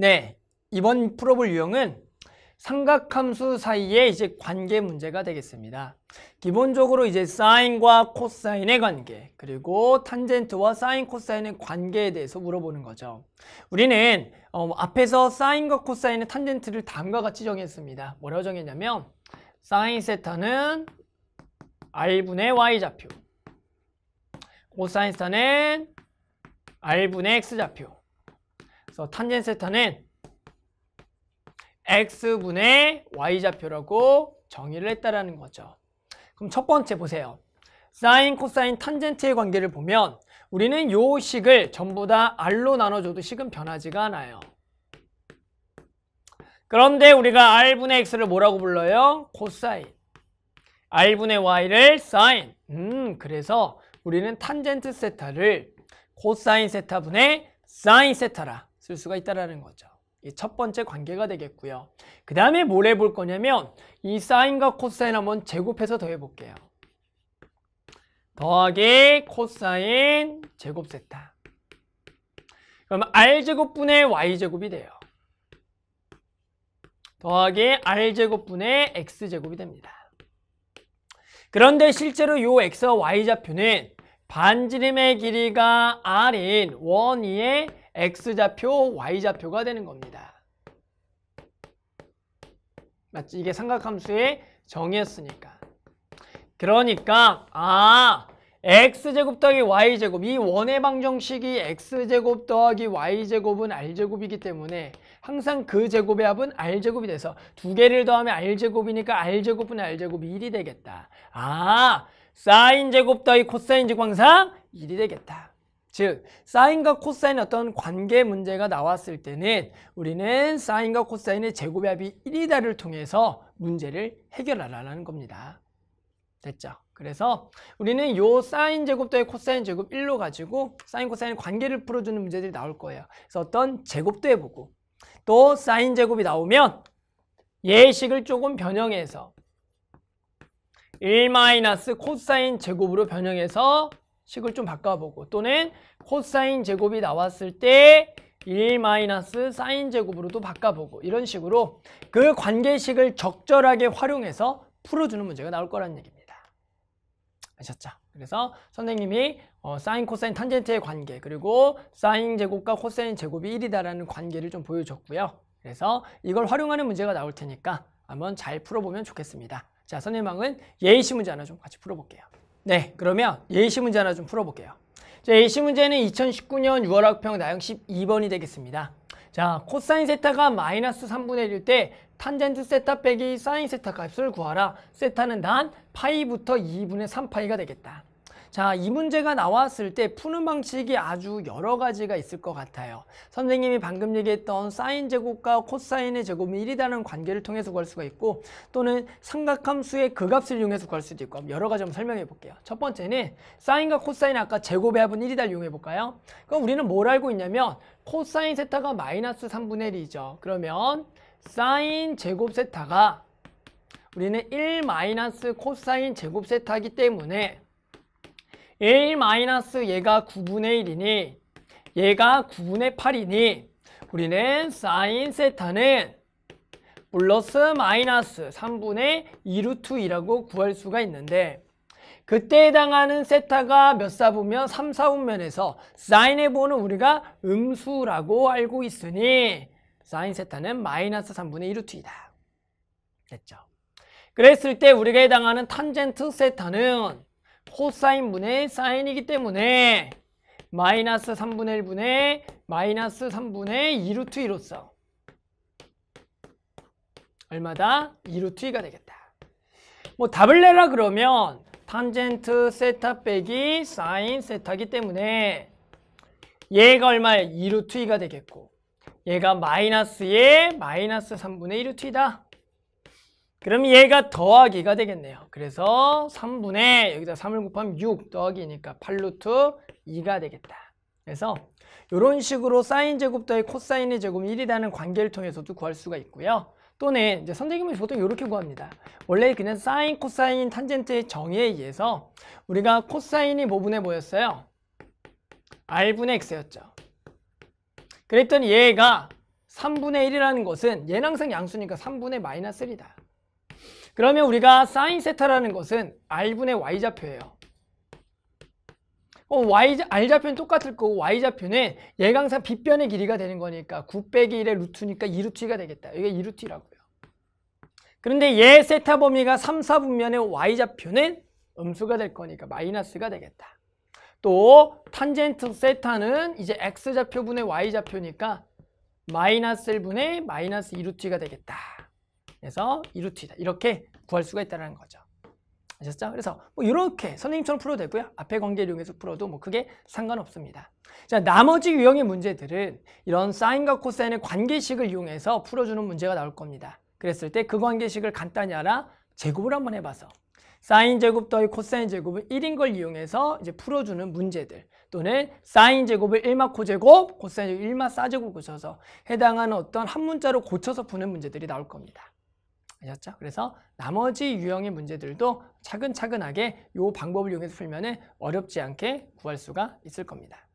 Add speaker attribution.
Speaker 1: 네, 이번 프로볼 유형은 삼각함수 사이의 이제 관계 문제가 되겠습니다. 기본적으로 이제 사인과 코사인의 관계, 그리고 탄젠트와 사인 코사인의 관계에 대해서 물어보는 거죠. 우리는 어, 앞에서 사인과 코사인의 탄젠트를 다음과 같이 정했습니다. 뭐라고 정했냐면 사인 세타는 r분의 y좌표, 코사인 세타는 r분의 x좌표, 그래서 탄젠 세타는 x분의 y좌표라고 정의를 했다라는 거죠. 그럼 첫 번째 보세요. 사인, 코사인, 탄젠트의 관계를 보면 우리는 요 식을 전부 다 r로 나눠줘도 식은 변하지가 않아요. 그런데 우리가 r분의 x를 뭐라고 불러요? 코사인. r분의 y를 사인. 음, 그래서 우리는 탄젠트 세타를 코사인 세타분의 사인 세타라. 쓸 수가 있다는 거죠. 첫 번째 관계가 되겠고요. 그 다음에 뭘 해볼 거냐면 이 사인과 코사인 한번 제곱해서 더해볼게요. 더하기 코사인 제곱 세타 그럼 r제곱분의 y제곱이 돼요. 더하기 r제곱분의 x제곱이 됩니다. 그런데 실제로 이 x와 y좌표는 반지름의 길이가 r인 1, 2의 x좌표, y좌표가 되는 겁니다. 맞지? 이게 삼각함수의 정의였으니까. 그러니까 아 x제곱 더하기 y제곱 이 원의 방정식이 x제곱 더하기 y제곱은 r제곱이기 때문에 항상 그 제곱의 합은 r제곱이 돼서 두 개를 더하면 r제곱이니까 r제곱은 r제곱 이 1이 되겠다. 아 사인제곱 더하기 코사인제곱 항상 1이 되겠다. 즉 사인과 코사인 어떤 관계 문제가 나왔을 때는 우리는 사인과 코사인의 제곱의 합이 1이다를 통해서 문제를 해결하라는 겁니다. 됐죠? 그래서 우리는 요 사인 제곱 도의 코사인 제곱 1로 가지고 사인 코사인 관계를 풀어주는 문제들이 나올 거예요. 그래서 어떤 제곱도 해보고 또 사인 제곱이 나오면 예식을 조금 변형해서 1 마이너스 코사인 제곱으로 변형해서 식을 좀 바꿔보고 또는 코사인 제곱이 나왔을 때1 마이너스 사인 제곱으로도 바꿔보고 이런 식으로 그 관계식을 적절하게 활용해서 풀어주는 문제가 나올 거라는 얘기입니다. 아셨죠? 그래서 선생님이 어, 사인, 코사인, 탄젠트의 관계 그리고 사인 제곱과 코사인 제곱이 1이다라는 관계를 좀 보여줬고요. 그래서 이걸 활용하는 문제가 나올 테니까 한번 잘 풀어보면 좋겠습니다. 자, 선생님은 예의시 문제 하나 좀 같이 풀어볼게요. 네, 그러면 예시 문제 하나 좀 풀어볼게요. 자, 예시 문제는 2019년 6월 학평 나형 12번이 되겠습니다. 자, 코사인 세타가 마이너스 3분의 1일 때 탄젠트 세타 빼기 사인 세타 값을 구하라. 세타는 단 파이부터 2분의 3파이가 되겠다. 자, 이 문제가 나왔을 때 푸는 방식이 아주 여러 가지가 있을 것 같아요. 선생님이 방금 얘기했던 사인 제곱과 코사인의 제곱이 1이라는 관계를 통해서 구할 수가 있고 또는 삼각함수의 그값을 이용해서 구할 수도 있고 여러 가지 한번 설명해 볼게요. 첫 번째는 사인과 코사인 아까 제곱의 합은 1이다 이용해 볼까요? 그럼 우리는 뭘 알고 있냐면 코사인 세타가 마이너스 3분의 1이죠. 그러면 사인 제곱 세타가 우리는 1 마이너스 코사인 제곱 세타이기 때문에 a 얘가 9분의 1이니 얘가 9분의 8이니 우리는 사인 세타는 플러스 마이너스 3분의 2루트이라고 구할 수가 있는데 그때 해당하는 세타가 몇 사분면? 3, 사분면에서 사인의 보는 우리가 음수라고 알고 있으니 사인 세타는 마이너스 3분의 1루트이다. 됐죠? 그랬을 때 우리가 해당하는 탄젠트 세타는 코사인분의 사인이기 때문에 마이너스 3분의 1분의 마이너스 3분의 2루트 2로서 얼마다? 2루트 2가 되겠다. 뭐 답을 내라 그러면 탄젠트 세타 빼기 사인 세타기 때문에 얘가 얼마야? 2루트 2가 되겠고 얘가 마이너스의 마이너스 3분의 1루트이다. 그럼 얘가 더하기가 되겠네요. 그래서 3분의 여기다 3을 곱하면 6 더하기니까 8루트 2가 되겠다. 그래서 이런 식으로 사인 제곱 더의 코사인의 제곱 1이라는 관계를 통해서도 구할 수가 있고요. 또는 이제 선생님은 보통 이렇게 구합니다. 원래 그냥 사인, 코사인, 탄젠트의 정의에 의해서 우리가 코사인이 모분의 뭐 뭐였어요? r분의 x였죠. 그랬더니 얘가 3분의 1이라는 것은 얘는 항상 양수니까 3분의 마이너스 1이다. 그러면 우리가 사인 세타라는 것은 R분의 Y좌표예요. 어, R좌표는 똑같을 거고 Y좌표는 예강상 빗변의 길이가 되는 거니까 9 빼기 1의 루트니까 2루트가 되겠다. 이게 2루트라고요. 그런데 얘 세타 범위가 3, 4분면의 Y좌표는 음수가 될 거니까 마이너스가 되겠다. 또 탄젠트 세타는 이제 X좌표분의 Y좌표니까 마이너스 1분의 마이너스 2루트가 되겠다. 그래서 이루트이다. 이렇게 구할 수가 있다는 거죠. 아셨죠? 그래서 뭐 이렇게 선생님처럼 풀어도 되고요. 앞에 관계를 이용해서 풀어도 뭐 그게 상관없습니다. 자, 나머지 유형의 문제들은 이런 사인과 코사인의 관계식을 이용해서 풀어주는 문제가 나올 겁니다. 그랬을 때 그 관계식을 간단히 알아 제곱을 한번 해봐서 사인 제곱 더해 코사인 제곱을 1인 걸 이용해서 이제 풀어주는 문제들 또는 사인 제곱을 1마 코제곱, 코사인 제곱 1마 사제곱 고쳐서 해당하는 어떤 한 문자로 고쳐서 푸는 문제들이 나올 겁니다. 아셨죠? 그래서 나머지 유형의 문제들도 차근차근하게 이 방법을 이용해서 풀면 어렵지 않게 구할 수가 있을 겁니다.